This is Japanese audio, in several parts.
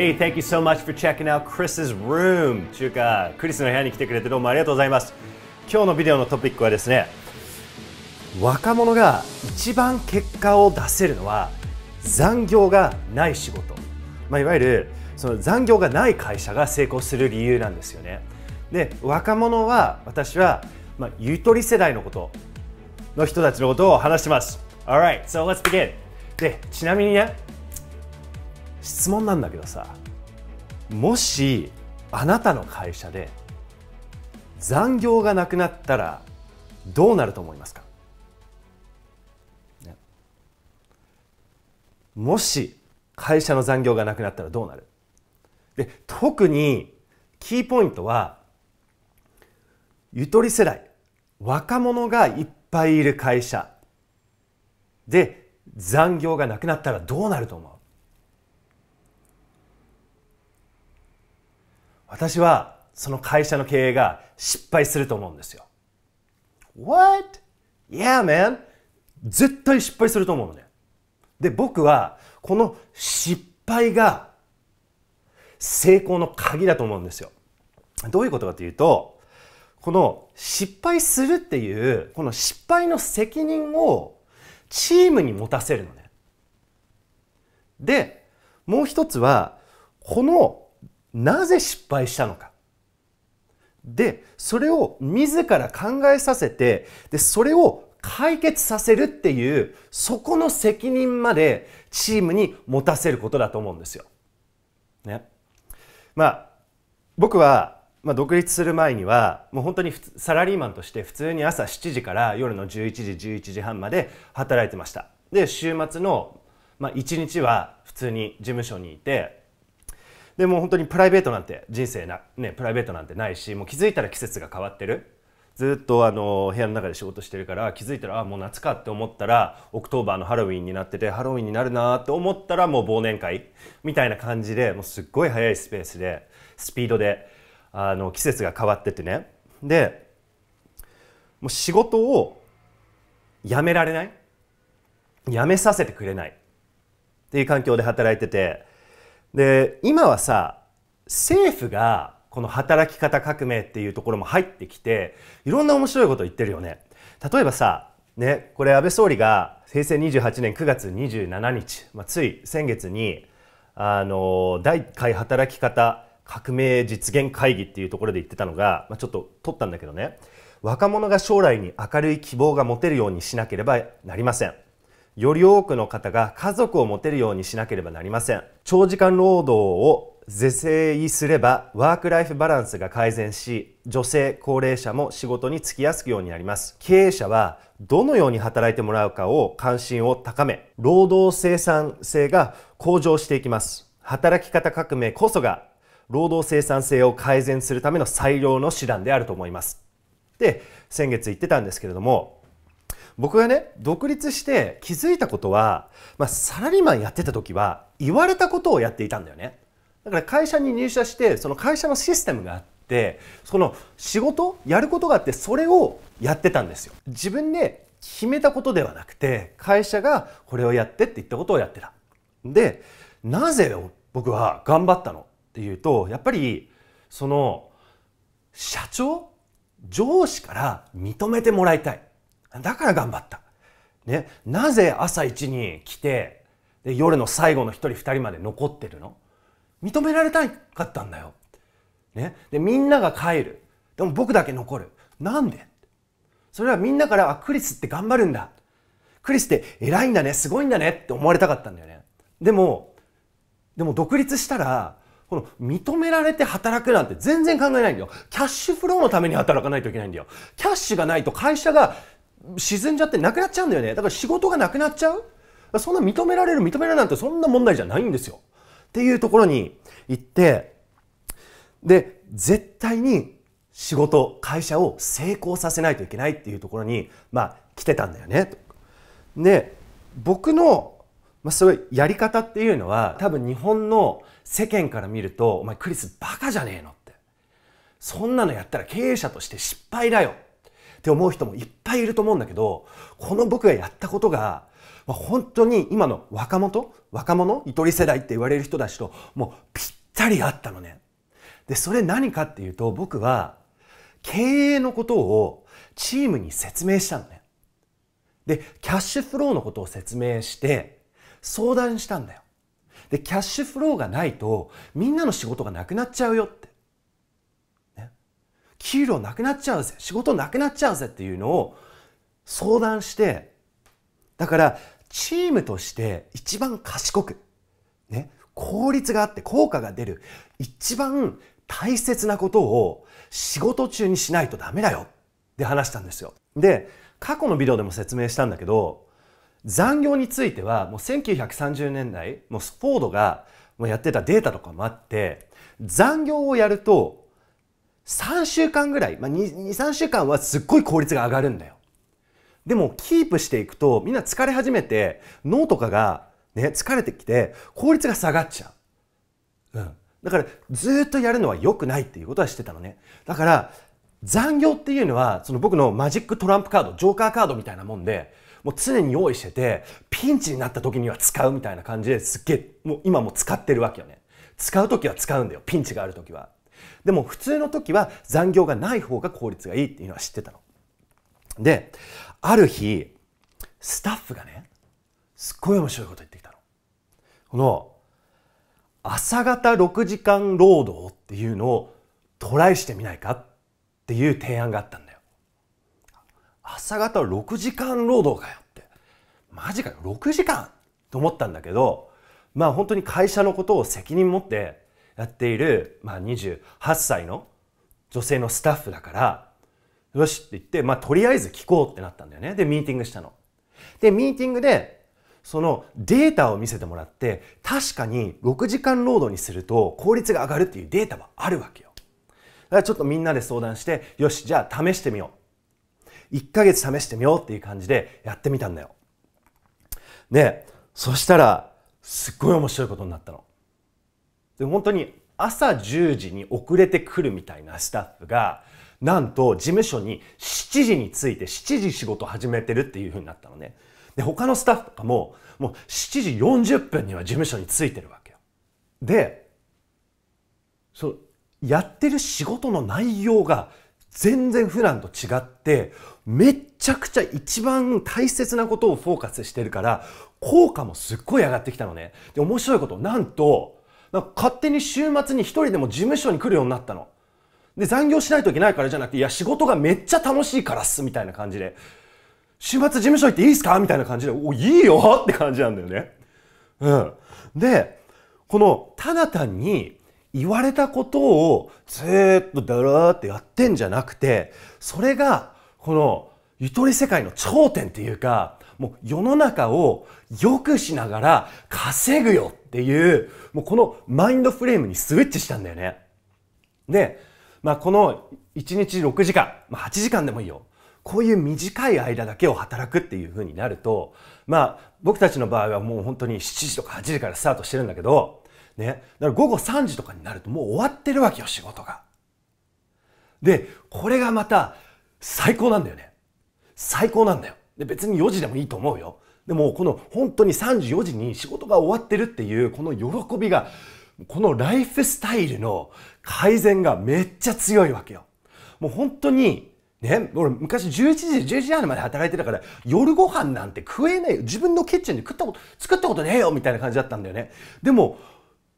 Hey, thank you so much for checking out Chris's room. というか、クリスの部屋に来てくれてどうもありがとうございます。今日のビデオのトピックはですね、若者が一番結果を出せるのは残業がない仕事。まあ、いわゆるその残業がない会社が成功する理由なんですよね。で、若者は私は、まあ、ゆとり世代のことの人たちのことを話してます。Alright, so let's begin. で、ちなみにね、質問なんだけどさもしあなたの会社で残業がなくなったらどうなると思いますか、もし会社の残業がなくなったらどうなるで特にキーポイントはゆとり世代若者がいっぱいいる会社で残業がなくなったらどうなると思う私はその会社の経営が失敗すると思うんですよ。What? Yeah, man! 絶対失敗すると思うのね。で、僕はこの失敗が成功の鍵だと思うんですよ。どういうことかというと、この失敗するっていう、この失敗の責任をチームに持たせるのね。で、もう一つは、このなぜ失敗したのかでそれを自ら考えさせてでそれを解決させるっていうそこの責任までチームに持たせることだと思うんですよ。ね。まあ僕は、まあ、独立する前にはもう本当にサラリーマンとして普通に朝7時から夜の11時11時半まで働いてました。で週末の、まあ、1日は普通に事務所にいてでも本当にプライベートなんて人生な、ね、プライベートなんてないしもう気づいたら季節が変わってるずっとあの部屋の中で仕事してるから気づいたらあもう夏かって思ったらオクトーバーのハロウィンになっててハロウィンになるなって思ったらもう忘年会みたいな感じでもうすっごい早いスペースでスピードであの季節が変わっててねでもう仕事をやめられないやめさせてくれないっていう環境で働いててで今はさ政府がこの働き方革命っていうところも入ってきていろんな面白いこと言ってるよね。例えばさね、これ安倍総理が平成28年9月27日、まあ、つい先月にあの第1回働き方革命実現会議っていうところで言ってたのが、まあ、ちょっと取ったんだけどね若者が将来に明るい希望が持てるようにしなければなりません。より多くの方が家族を持てるようにしなければなりません。長時間労働を是正すればワークライフバランスが改善し女性高齢者も仕事に就きやすくようになります経営者はどのように働いてもらうかを関心を高め労働生産性が向上していきます働き方革命こそが労働生産性を改善するための最良の手段であると思いますで先月言ってたんですけれども僕がね独立して気づいたことは、まあ、サラリーマンやってた時は言われたことをやっていたんだよねだから会社に入社してその会社のシステムがあってその仕事やることがあってそれをやってたんですよ自分で決めたことではなくて会社がこれをやってって言ったことをやってたでなぜ僕は頑張ったのっていうとやっぱりその社長上司から認めてもらいたいだから頑張った。ね、なぜ朝一に来てで夜の最後の一人二人まで残ってるの認められたかったんだよ。ね、でみんなが帰るでも僕だけ残るなんでそれはみんなからあクリスって頑張るんだクリスって偉いんだねすごいんだねって思われたかったんだよね。でもでも独立したらこの認められて働くなんて全然考えないんだよ。キャッシュフローのために働かないといけないんだよ。キャッシュがないと会社が沈んじゃってなくなっちゃうんだよね。だから仕事がなくなっちゃうそんな認められる、認められるなんてそんな問題じゃないんですよ。っていうところに行って、で、絶対に仕事、会社を成功させないといけないっていうところに、まあ、来てたんだよね。で、僕の、まあ、そういうやり方っていうのは、多分日本の世間から見ると、お前クリスバカじゃねえのって。そんなのやったら経営者として失敗だよ。って思う人もいっぱいいると思うんだけど、この僕がやったことが、本当に今の若者、若者、ゆとり世代って言われる人たちと、もうぴったりあったのね。で、それ何かっていうと、僕は、経営のことをチームに説明したのね。で、キャッシュフローのことを説明して、相談したんだよ。で、キャッシュフローがないと、みんなの仕事がなくなっちゃうよって。給料なくなっちゃうぜ仕事なくなっちゃうぜっていうのを相談してだからチームとして一番賢く、ね、効率があって効果が出る一番大切なことを仕事中にしないとダメだよって話したんですよ。で過去のビデオでも説明したんだけど残業についてはもう1930年代もうスフォードがもうやってたデータとかもあって残業をやると3週間ぐらい、まあ、23週間はすっごい効率が上がるんだよでもキープしていくとみんな疲れ始めて脳とかがね疲れてきて効率が下がっちゃう、うん、だからずっとやるのは良くないっていうことはしてたのねだから残業っていうのはその僕のマジックトランプカードジョーカーカードみたいなもんでもう常に用意しててピンチになった時には使うみたいな感じですっげえもう今も使ってるわけよね使う時は使うんだよピンチがある時はでも普通の時は残業がない方が効率がいいっていうのは知ってたの。で、ある日、スタッフがね、すっごい面白いこと言ってきたの。この、朝方6時間労働っていうのをトライしてみないかっていう提案があったんだよ。朝方6時間労働かよって。マジかよ、6時間と思ったんだけど、まあ本当に会社のことを責任持ってやっている、まあ、28歳の女性のスタッフだからよしって言って、まあ、とりあえず聞こうってなったんだよねでミーティングしたの。でミーティングでそのデータを見せてもらって確かに6時間労働にすると効率が上がるっていうデータはあるわけよ。だからちょっとみんなで相談してよしじゃあ試してみよう。1ヶ月試してみようっていう感じでやってみたんだよ。でそしたらすっごい面白いことになったの。で本当に朝10時に遅れてくるみたいなスタッフがなんと事務所に7時に着いて7時仕事始めてるっていう風になったのねで他のスタッフとかももう7時40分には事務所に着いてるわけよでそうやってる仕事の内容が全然普段と違ってめっちゃくちゃ一番大切なことをフォーカスしてるから効果もすっごい上がってきたのねで面白いことなんとなんか勝手に週末に1人でも事務所に来るようになったの。で、残業しないといけないからじゃなくて、いや、仕事がめっちゃ楽しいからっす、みたいな感じで。週末事務所行っていいっすかみたいな感じで、お、いいよって感じなんだよね。うん。で、この、ただ単に、言われたことをずっとだらーってやってんじゃなくて、それが、この、ゆとり世界の頂点っていうか、もう世の中を良くしながら稼ぐよっていう、もうこのマインドフレームにスイッチしたんだよね。で、まあこの1日6時間、まあ8時間でもいいよ。こういう短い間だけを働くっていうふうになると、まあ僕たちの場合はもう本当に7時とか8時からスタートしてるんだけど、ね、だから午後3時とかになるともう終わってるわけよ、仕事が。で、これがまた最高なんだよね。最高なんだよ。で別に4時でもいいと思うよでもこの本当に34時に仕事が終わってるっていうこの喜びがこのライフスタイルの改善がめっちゃ強いわけよもう本当にね、俺昔11時、11時半まで働いてたから、夜ご飯なんて食えないよ。自分のキッチンで食ったこと、作ったことねえよみたいな感じだったんだよね。でも、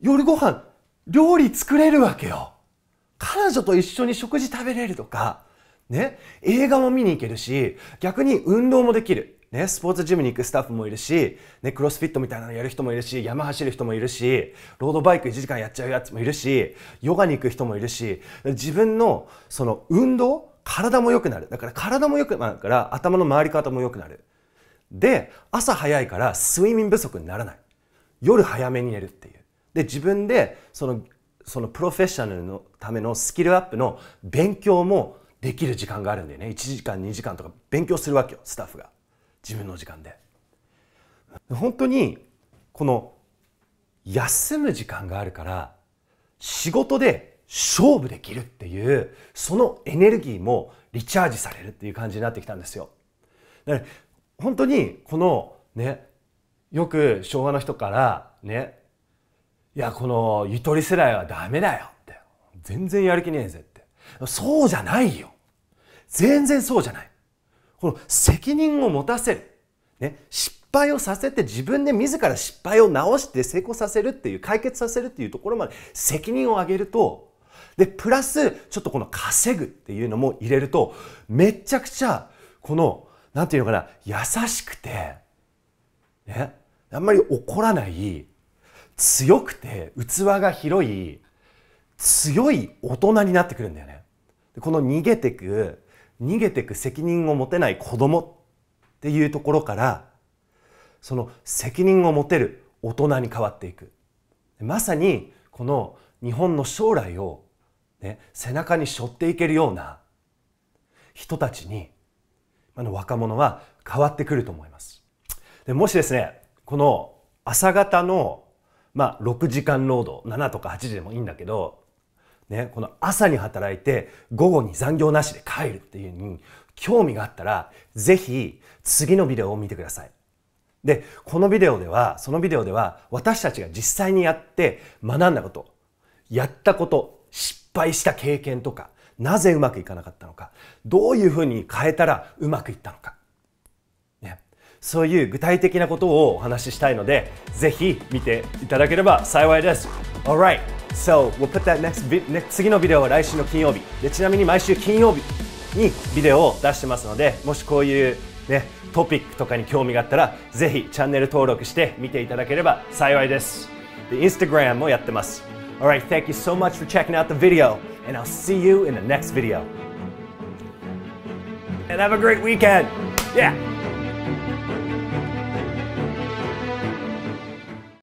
夜ご飯、料理作れるわけよ。彼女と一緒に食事食べれるとか、ね、映画も見に行けるし、逆に運動もできる。ね、スポーツジムに行くスタッフもいるし、ね、クロスフィットみたいなのやる人もいるし、山走る人もいるし、ロードバイク1時間やっちゃうやつもいるし、ヨガに行く人もいるし、自分のその運動、体も良くなる。だから体も良くなるから、頭の回り方も良くなる。で、朝早いから睡眠不足にならない。夜早めに寝るっていう。で、自分でその、そのプロフェッショナルのためのスキルアップの勉強もできる時間があるんでね1時間2時間とか勉強するわけよスタッフが自分の時間で本当にこの休む時間があるから仕事で勝負できるっていうそのエネルギーもリチャージされるっていう感じになってきたんですよだから本当にこのねよく昭和の人からねいやこのゆとり世代はダメだよって全然やる気ねえぜってそうじゃないよ全然そうじゃない。この責任を持たせる。ね、失敗をさせて自分で自ら失敗を直して成功させるっていう解決させるっていうところまで責任を上げるとでプラスちょっとこの稼ぐっていうのも入れるとめちゃくちゃこのなんていうのかな優しくてねあんまり怒らない強くて器が広い強い大人になってくるんだよね。この逃げてく逃げてく責任を持てない子供っていうところからその責任を持てる大人に変わっていくまさにこの日本の将来を、ね、背中に背負っていけるような人たちにあの若者は変わってくると思いますでもしですねこの朝方の、まあ、6時間労働7とか8時でもいいんだけどね、この朝に働いて午後に残業なしで帰るっていうに興味があったら、ぜひ次のビデオを見てください。で、このビデオでは、そのビデオでは私たちが実際にやって学んだこと、やったこと、失敗した経験とか、なぜうまくいかなかったのか、どういうふうに変えたらうまくいったのか。ね、そういう具体的なことをお話ししたいので、ぜひ見ていただければ幸いです。Alright! So we'll put that next, n e x 次のビデオは来週の金曜日でちなみに毎週金曜日にビデオを出してますのでもしこういう、ね、トピックとかに興味があったらぜひチャンネル登録して見ていただければ幸いですで Instagram もやってます Alright, thank you so much for checking out the video and I'll see you in the next video and have a great weekend yeah